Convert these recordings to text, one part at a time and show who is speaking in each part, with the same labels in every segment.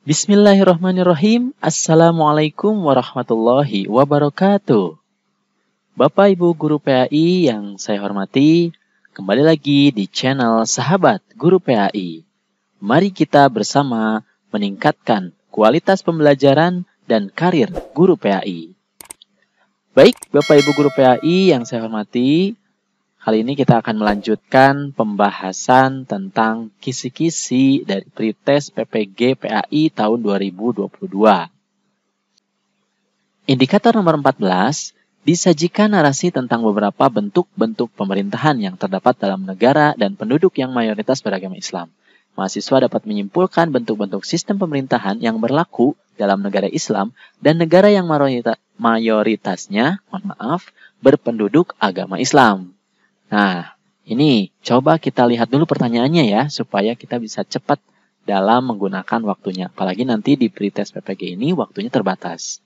Speaker 1: Bismillahirrahmanirrahim. Assalamualaikum warahmatullahi wabarakatuh. Bapak Ibu Guru PAI yang saya hormati, kembali lagi di channel Sahabat Guru PAI. Mari kita bersama meningkatkan kualitas pembelajaran dan karir guru PAI. Baik, Bapak Ibu Guru PAI yang saya hormati, Kali ini kita akan melanjutkan pembahasan tentang kisi-kisi dari pretest PPG PAI tahun 2022. Indikator nomor 14 disajikan narasi tentang beberapa bentuk-bentuk pemerintahan yang terdapat dalam negara dan penduduk yang mayoritas beragama Islam. Mahasiswa dapat menyimpulkan bentuk-bentuk sistem pemerintahan yang berlaku dalam negara Islam dan negara yang mayoritasnya, mohon maaf, berpenduduk agama Islam. Nah, ini coba kita lihat dulu pertanyaannya ya, supaya kita bisa cepat dalam menggunakan waktunya. Apalagi nanti di pretest PPG ini waktunya terbatas.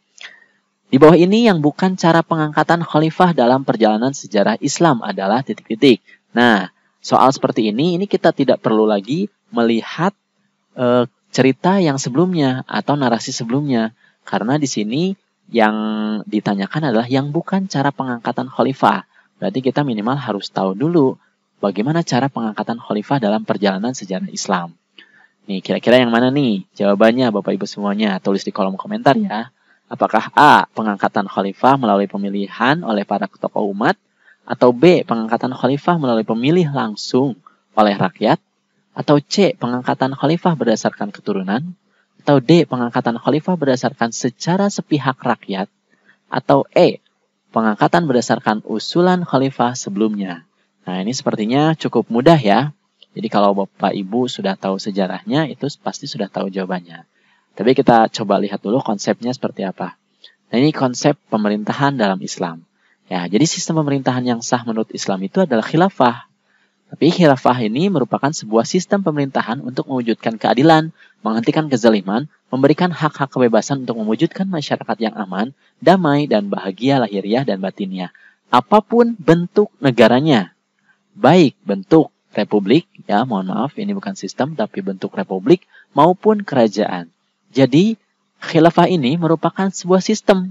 Speaker 1: Di bawah ini yang bukan cara pengangkatan khalifah dalam perjalanan sejarah Islam adalah titik-titik. Nah, soal seperti ini, ini kita tidak perlu lagi melihat e, cerita yang sebelumnya atau narasi sebelumnya. Karena di sini yang ditanyakan adalah yang bukan cara pengangkatan khalifah. Berarti kita minimal harus tahu dulu bagaimana cara pengangkatan khalifah dalam perjalanan sejarah Islam. Nih, kira-kira yang mana nih jawabannya Bapak Ibu semuanya? Tulis di kolom komentar ya. Apakah A. Pengangkatan khalifah melalui pemilihan oleh para ketua umat? Atau B. Pengangkatan khalifah melalui pemilih langsung oleh rakyat? Atau C. Pengangkatan khalifah berdasarkan keturunan? Atau D. Pengangkatan khalifah berdasarkan secara sepihak rakyat? Atau E pengangkatan berdasarkan usulan khalifah sebelumnya. Nah, ini sepertinya cukup mudah ya. Jadi kalau Bapak Ibu sudah tahu sejarahnya, itu pasti sudah tahu jawabannya. Tapi kita coba lihat dulu konsepnya seperti apa. Nah, ini konsep pemerintahan dalam Islam. Ya, jadi sistem pemerintahan yang sah menurut Islam itu adalah khilafah. Tapi khilafah ini merupakan sebuah sistem pemerintahan untuk mewujudkan keadilan, menghentikan kezaliman, memberikan hak-hak kebebasan untuk mewujudkan masyarakat yang aman, damai, dan bahagia lahiriah dan batinnya, apapun bentuk negaranya. Baik bentuk republik, ya mohon maaf ini bukan sistem tapi bentuk republik maupun kerajaan. Jadi khilafah ini merupakan sebuah sistem,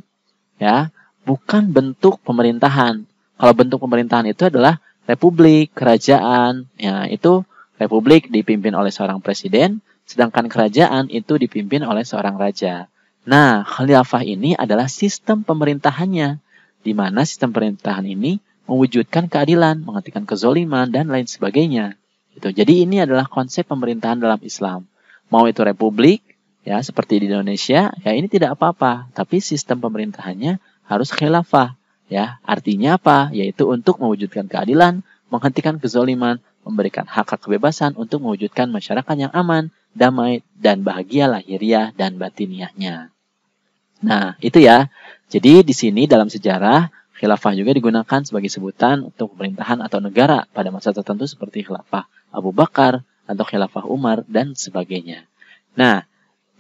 Speaker 1: ya bukan bentuk pemerintahan. Kalau bentuk pemerintahan itu adalah republik, kerajaan, ya itu republik dipimpin oleh seorang presiden, Sedangkan kerajaan itu dipimpin oleh seorang raja. Nah, khilafah ini adalah sistem pemerintahannya, di mana sistem pemerintahan ini mewujudkan keadilan, menghentikan kezoliman, dan lain sebagainya. Gitu. Jadi ini adalah konsep pemerintahan dalam Islam. Mau itu republik, ya seperti di Indonesia, ya ini tidak apa-apa. Tapi sistem pemerintahannya harus khilafah. Ya, artinya apa? Yaitu untuk mewujudkan keadilan, menghentikan kezoliman, memberikan hak-hak kebebasan untuk mewujudkan masyarakat yang aman, damai, dan bahagia lahiriah dan batiniahnya. Nah, itu ya. Jadi di sini dalam sejarah, khilafah juga digunakan sebagai sebutan untuk pemerintahan atau negara pada masa tertentu seperti khilafah Abu Bakar atau khilafah Umar dan sebagainya. Nah,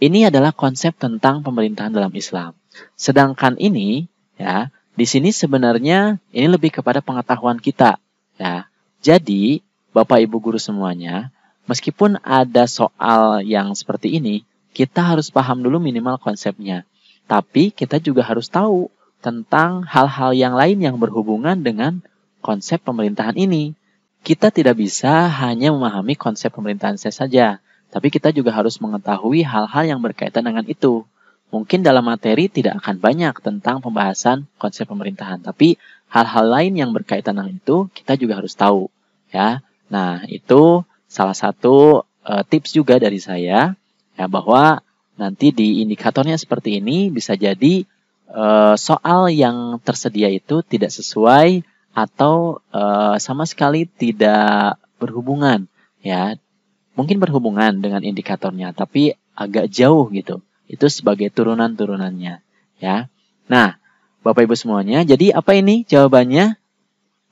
Speaker 1: ini adalah konsep tentang pemerintahan dalam Islam. Sedangkan ini, ya, di sini sebenarnya ini lebih kepada pengetahuan kita Nah, jadi Bapak Ibu guru semuanya, meskipun ada soal yang seperti ini, kita harus paham dulu minimal konsepnya. Tapi kita juga harus tahu tentang hal-hal yang lain yang berhubungan dengan konsep pemerintahan ini. Kita tidak bisa hanya memahami konsep pemerintahan saya saja, tapi kita juga harus mengetahui hal-hal yang berkaitan dengan itu mungkin dalam materi tidak akan banyak tentang pembahasan konsep pemerintahan, tapi hal-hal lain yang berkaitan dengan itu kita juga harus tahu, ya. Nah, itu salah satu e, tips juga dari saya ya bahwa nanti di indikatornya seperti ini bisa jadi e, soal yang tersedia itu tidak sesuai atau e, sama sekali tidak berhubungan, ya. Mungkin berhubungan dengan indikatornya, tapi agak jauh gitu itu sebagai turunan-turunannya ya. Nah, Bapak Ibu semuanya, jadi apa ini jawabannya?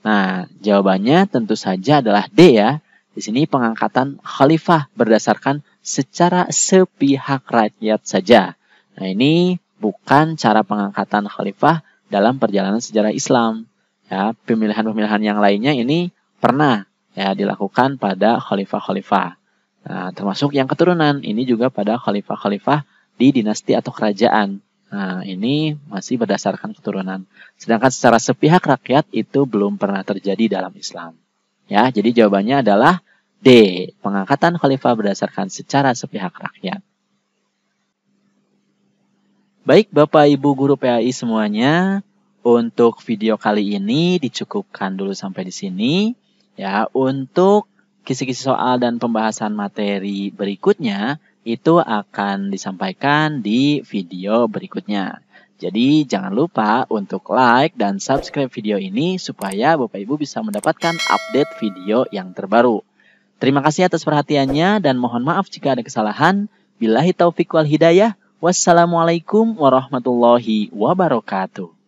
Speaker 1: Nah, jawabannya tentu saja adalah D ya. Di sini pengangkatan khalifah berdasarkan secara sepihak rakyat saja. Nah, ini bukan cara pengangkatan khalifah dalam perjalanan sejarah Islam. Ya, pemilihan-pemilihan yang lainnya ini pernah ya dilakukan pada khalifah-khalifah. Nah, termasuk yang keturunan ini juga pada khalifah-khalifah di dinasti atau kerajaan. Nah, ini masih berdasarkan keturunan. Sedangkan secara sepihak rakyat itu belum pernah terjadi dalam Islam. Ya, jadi jawabannya adalah D. Pengangkatan khalifah berdasarkan secara sepihak rakyat. Baik Bapak Ibu guru PAI semuanya, untuk video kali ini dicukupkan dulu sampai di sini. Ya, untuk kisi-kisi soal dan pembahasan materi berikutnya, itu akan disampaikan di video berikutnya. Jadi jangan lupa untuk like dan subscribe video ini supaya Bapak Ibu bisa mendapatkan update video yang terbaru. Terima kasih atas perhatiannya dan mohon maaf jika ada kesalahan. Bilahi taufiq wal hidayah. Wassalamualaikum warahmatullahi wabarakatuh.